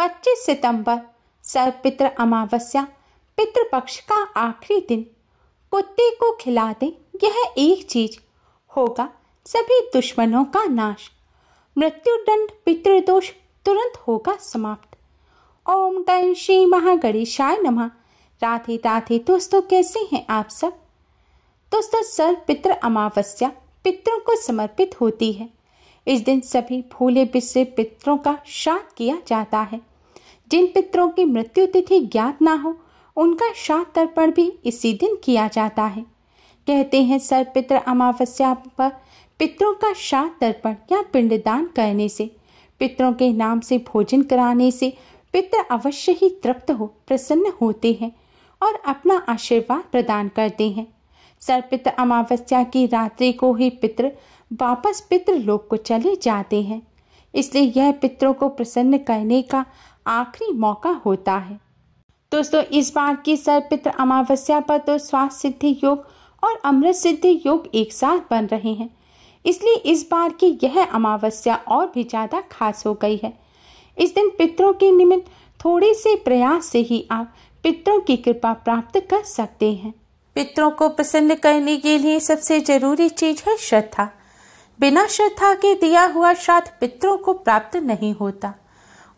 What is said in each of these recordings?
25 सितंबर सर्वपित्र अमावस्या पितृपक्ष का आखिरी दिन कुत्ते को खिला दें यह एक चीज होगा सभी दुश्मनों का नाश मृत्युदंड पितृदोष तुरंत होगा समाप्त ओम गण श्री महागणेशाय नमः राधे राधे दोस्तों कैसे हैं आप सब दोस्तों सर पितृ अमावस्या पितरों को समर्पित होती है इस दिन सभी भूले बिसरे पितरों का श्राद्ध किया जाता है जिन पितरों की मृत्यु तिथि ज्ञात ना हो उनका शाक तर्पण भी इसी दिन किया जाता है कहते हैं सर्वपित्र अमावस्या पर पितरों का शाक तर्पण या पिंडदान करने से पितरों के नाम से भोजन कराने से पितर अवश्य ही तृप्त हो प्रसन्न होते हैं और अपना आशीर्वाद प्रदान करते हैं सर्पित्र अमावस्या की रात्रि को ही पितर वापस पितृलोक को चले जाते हैं इसलिए यह पितरों को प्रसन्न करने का आखिरी मौका होता है दोस्तों इस बार की सर्वपित्र अमावस्या पर तो स्वास्थ्य सिद्धि योग और अमृत सिद्धि योग एक साथ बन रहे हैं इसलिए इस बार की यह अमावस्या और भी ज़्यादा खास हो गई है इस दिन पितरों के निमित्त थोड़े से प्रयास से ही आप पितरों की कृपा प्राप्त कर सकते हैं पितरों को प्रसन्न करने के लिए सबसे जरूरी चीज है श्रद्धा बिना श्रद्धा के दिया हुआ श्राद्ध पितरों को प्राप्त नहीं होता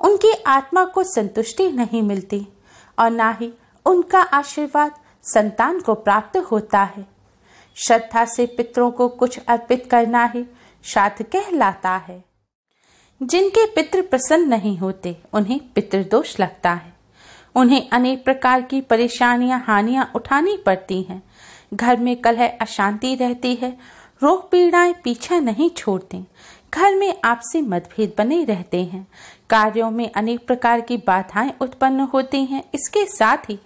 उनकी आत्मा को संतुष्टि नहीं मिलती और ना ही उनका आशीर्वाद संतान को प्राप्त होता है श्रद्धा से पितरों को कुछ अर्पित करना ही श्राद्ध कहलाता है जिनके पितृ प्रसन्न नहीं होते उन्हें पितृदोष लगता है उन्हें अनेक प्रकार की परेशानियां हानियां उठानी पड़ती हैं घर में कलह अशांति रहती है रोग पीड़ाएं पीछा नहीं छोड़ते घर में आपसी मतभेद बने रहते हैं कार्यों में अनेक प्रकार की बाधाएं उत्पन्न होती हैं इसके साथ ही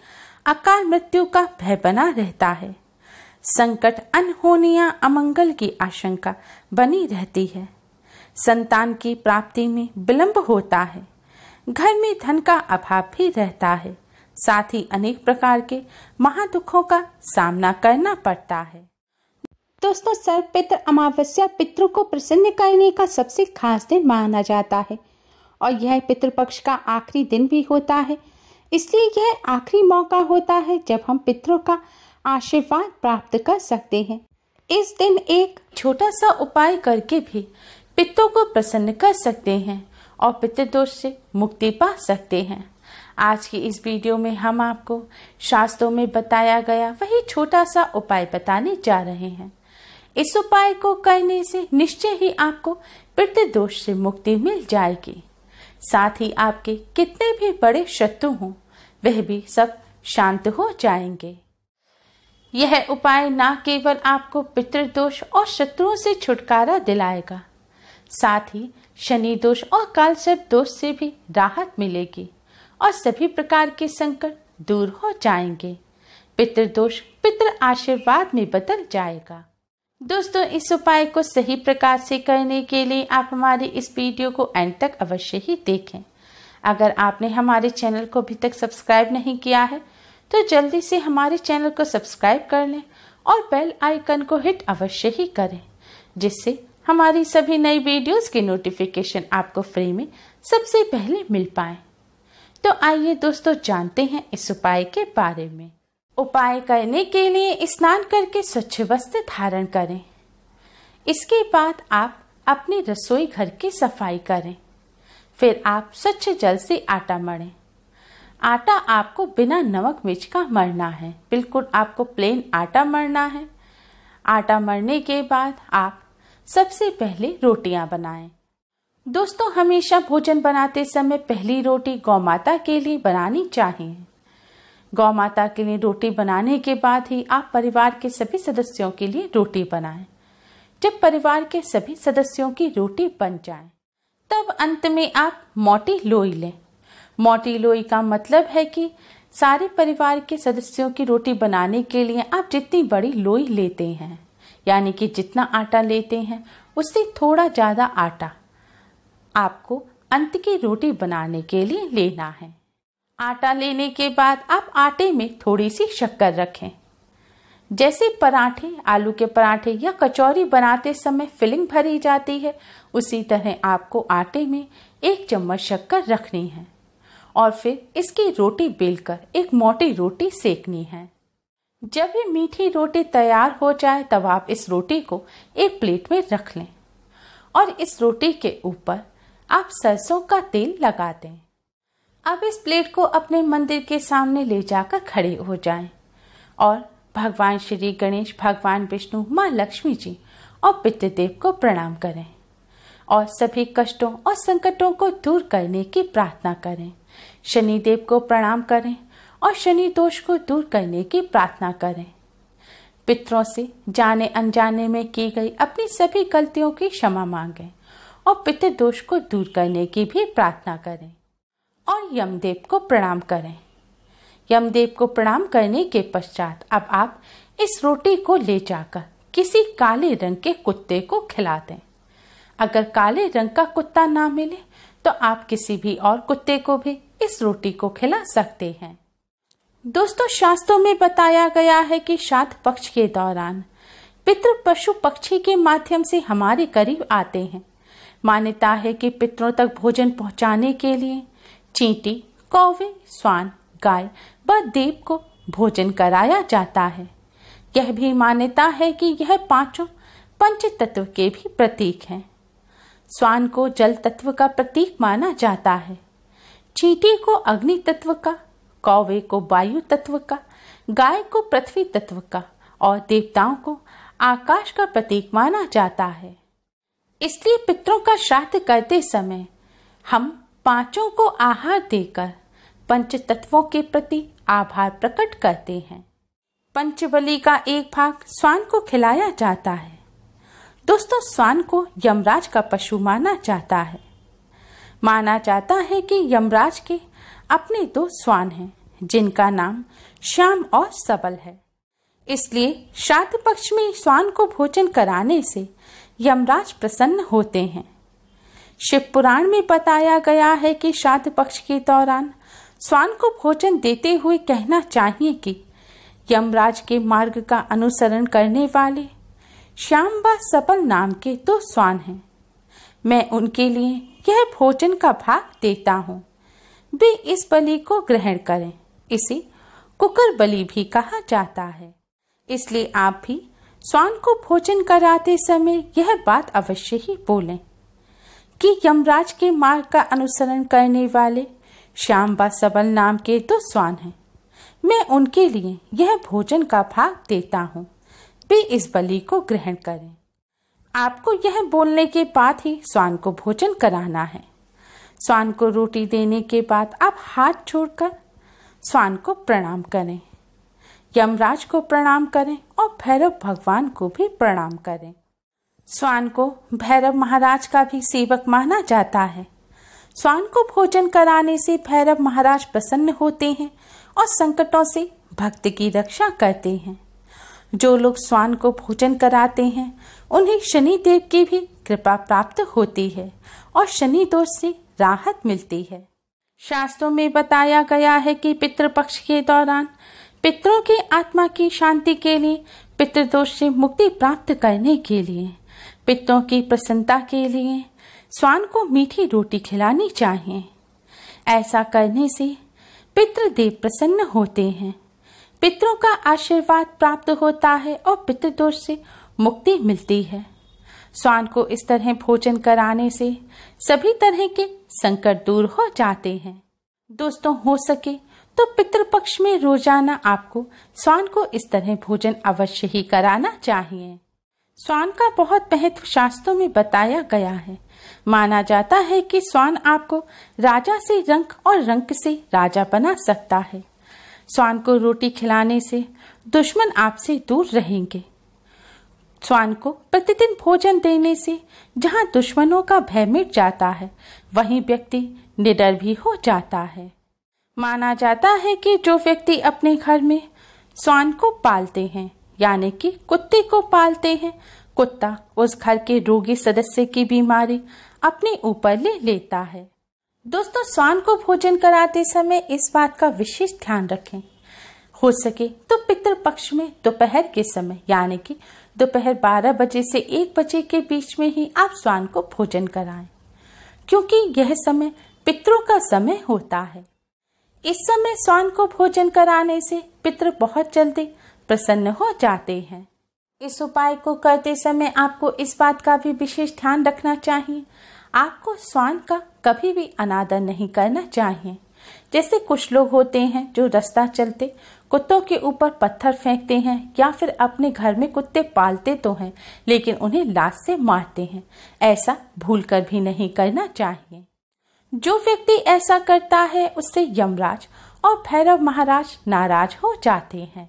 अकाल मृत्यु का भय बना रहता है संकट अनहोनिया अमंगल की आशंका बनी रहती है संतान की प्राप्ति में विलंब होता है घर में धन का अभाव भी रहता है साथ ही अनेक प्रकार के महादुखों का सामना करना पड़ता है दोस्तों सर्व पित्र अमावस्या पितरों को प्रसन्न करने का सबसे खास दिन माना जाता है और यह पितृपक्ष का आखिरी दिन भी होता है इसलिए यह आखिरी मौका होता है जब हम पितरों का आशीर्वाद प्राप्त कर सकते हैं इस दिन एक छोटा सा उपाय करके भी पितरों को प्रसन्न कर सकते हैं और पितृदोष से मुक्ति पा सकते हैं आज की इस वीडियो में हम आपको शास्त्रों में बताया गया वही छोटा सा उपाय बताने जा रहे हैं इस उपाय को करने से निश्चय ही आपको पितृदोष से मुक्ति मिल जाएगी साथ ही आपके कितने भी बड़े शत्रु हों वह भी सब शांत हो जाएंगे यह उपाय न केवल आपको पितृदोष और शत्रुओं से छुटकारा दिलाएगा साथ ही शनि दोष और कालसर्प दोष से भी राहत मिलेगी और सभी प्रकार के संकट दूर हो जाएंगे पितृदोष पितृ आशीर्वाद में बदल जाएगा दोस्तों इस उपाय को सही प्रकार से करने के लिए आप हमारे इस वीडियो को एंड तक अवश्य ही देखें अगर आपने हमारे चैनल को अभी तक सब्सक्राइब नहीं किया है तो जल्दी से हमारे चैनल को सब्सक्राइब कर लें और बेल आइकन को हिट अवश्य ही करें जिससे हमारी सभी नई वीडियोस की नोटिफिकेशन आपको फ्री में सबसे पहले मिल पाए तो आइए दोस्तों जानते हैं इस उपाय के बारे में उपाय करने के लिए स्नान करके स्वच्छ वस्त्र धारण करें इसके बाद आप अपने रसोई घर की सफाई करें फिर आप स्वच्छ जल से आटा मड़ें आटा आपको बिना नमक मिर्च का मरना है बिल्कुल आपको प्लेन आटा मरना है आटा मरने के बाद आप सबसे पहले रोटियां बनाएं दोस्तों हमेशा भोजन बनाते समय पहली रोटी गौ माता के लिए बनानी चाहिए गौ माता के लिए रोटी बनाने के बाद ही आप परिवार के सभी सदस्यों के लिए रोटी बनाएं। जब परिवार के सभी सदस्यों की रोटी बन जाए तब अंत में आप मोटी लोई लें मोटी लोई का मतलब है कि सारे परिवार के सदस्यों की रोटी बनाने के लिए आप जितनी बड़ी लोई लेते हैं यानी कि जितना आटा लेते हैं उससे थोड़ा ज़्यादा आटा आपको अंत की रोटी बनाने के लिए लेना है आटा लेने के बाद आप आटे में थोड़ी सी शक्कर रखें जैसे पराठे आलू के पराठे या कचौरी बनाते समय फिलिंग भरी जाती है उसी तरह आपको आटे में एक चम्मच शक्कर रखनी है और फिर इसकी रोटी बेलकर एक मोटी रोटी सेकनी है जब ये मीठी रोटी तैयार हो जाए तब आप इस रोटी को एक प्लेट में रख लें और इस रोटी के ऊपर आप सरसों का तेल लगा दें अब इस प्लेट को अपने मंदिर के सामने ले जाकर खड़े हो जाएं और भगवान श्री गणेश भगवान विष्णु माँ लक्ष्मी जी और पितृदेव को प्रणाम करें और सभी कष्टों और संकटों को दूर करने की प्रार्थना करें शनिदेव को प्रणाम करें और शनि दोष को दूर करने की प्रार्थना करें पितरों से जाने अनजाने में की गई अपनी सभी गलतियों की क्षमा मांगें और पितृदोष को दूर करने की भी प्रार्थना करें और यमदेव को प्रणाम करें यमदेव को प्रणाम करने के पश्चात अब आप इस रोटी को ले जाकर किसी काले रंग के कुत्ते को खिला दें अगर काले रंग का कुत्ता ना मिले तो आप किसी भी और कुत्ते को भी इस रोटी को खिला सकते हैं दोस्तों शास्त्रों में बताया गया है कि श्राद्ध पक्ष के दौरान पितृ पशु पक्षी के माध्यम से हमारे करीब आते हैं मान्यता है कि पितरों तक भोजन पहुंचाने के लिए चींटी कौवे स्वान गाय व देव को भोजन कराया जाता है यह भी मान्यता है कि यह पांचों पंच तत्व के भी प्रतीक हैं स्वान को जल तत्व का प्रतीक माना जाता है चींटी को अग्नि तत्व का कौवे को वायु तत्व का गाय को पृथ्वी तत्व का और देवताओं को आकाश का प्रतीक माना जाता है इसलिए पितरों का श्राद्ध करते समय हम पांचों को आहार देकर पंच तत्वों के प्रति आभार प्रकट करते हैं पंचबली का एक भाग स्वान को खिलाया जाता है दोस्तों स्वान को यमराज का पशु माना जाता है माना जाता है कि यमराज के अपने दो स्वान हैं जिनका नाम श्याम और सबल है इसलिए श्राद्ध पक्ष में स्वान को भोजन कराने से यमराज प्रसन्न होते हैं शिव पुराण में बताया गया है कि श्राद्ध पक्ष के दौरान स्वान को भोजन देते हुए कहना चाहिए कि यमराज के मार्ग का अनुसरण करने वाले श्याम व सपल नाम के दो स्वान हैं मैं उनके लिए यह भोजन का भाग देता हूँ वे इस बलि को ग्रहण करें इसे कुकर बलि भी कहा जाता है इसलिए आप भी स्वान को भोजन कराते समय यह बात अवश्य ही बोलें कि यमराज के मार्ग का अनुसरण करने वाले श्याम व सबल नाम के दो तो स्वान हैं मैं उनके लिए यह भोजन का भाग देता हूँ वे इस बलि को ग्रहण करें आपको यह बोलने के बाद ही स्वान को भोजन कराना है स्वान को रोटी देने के बाद आप हाथ छोड़कर स्वान को प्रणाम करें यमराज को प्रणाम करें और भैरव भगवान को भी प्रणाम करें स्वान को भैरव महाराज का भी सेवक माना जाता है स्वान को भोजन कराने से भैरव महाराज प्रसन्न होते हैं और संकटों से भक्त की रक्षा करते हैं जो लोग स्वान को भोजन कराते हैं उन्हें शनि देव की भी कृपा प्राप्त होती है और शनि दोष से राहत मिलती है शास्त्रों में बताया गया है कि पितृपक्ष के दौरान पितरों की आत्मा की शांति के लिए पितृदोष से मुक्ति प्राप्त करने के लिए पितों की प्रसन्नता के लिए स्वान को मीठी रोटी खिलानी चाहिए ऐसा करने से पितृ देव प्रसन्न होते हैं पितरों का आशीर्वाद प्राप्त होता है और पितृदोष से मुक्ति मिलती है स्वान को इस तरह भोजन कराने से सभी तरह के संकट दूर हो जाते हैं दोस्तों हो सके तो पितृपक्ष में रोजाना आपको स्वान को इस तरह भोजन अवश्य ही कराना चाहिए स्वान का बहुत महत्व शास्त्रों में बताया गया है माना जाता है कि स्वान आपको राजा से रंक और रंक से राजा बना सकता है स्वान को रोटी खिलाने से दुश्मन आपसे दूर रहेंगे स्वान को प्रतिदिन भोजन देने से जहाँ दुश्मनों का भय मिट जाता है वहीं व्यक्ति निडर भी हो जाता है माना जाता है कि जो व्यक्ति अपने घर में स्वान को पालते हैं यानी कि कुत्ते को पालते हैं कुत्ता उस घर के रोगी सदस्य की बीमारी अपने ऊपर ले लेता है दोस्तों स्वान को भोजन कराते समय इस बात का विशेष ध्यान रखें हो सके तो पितृ पक्ष में दोपहर के समय यानी कि दोपहर 12 बजे से 1 बजे के बीच में ही आप स्वान को भोजन कराएं क्योंकि यह समय पितरों का समय होता है इस समय स्वान को भोजन कराने से पितृ बहुत जल्दी प्रसन्न हो जाते हैं इस उपाय को करते समय आपको इस बात का भी विशेष ध्यान रखना चाहिए आपको स्वान का कभी भी अनादर नहीं करना चाहिए जैसे कुछ लोग होते हैं जो रास्ता चलते कुत्तों के ऊपर पत्थर फेंकते हैं या फिर अपने घर में कुत्ते पालते तो हैं लेकिन उन्हें लाश से मारते हैं ऐसा भूल कर भी नहीं करना चाहिए जो व्यक्ति ऐसा करता है उससे यमराज और भैरव महाराज नाराज हो जाते हैं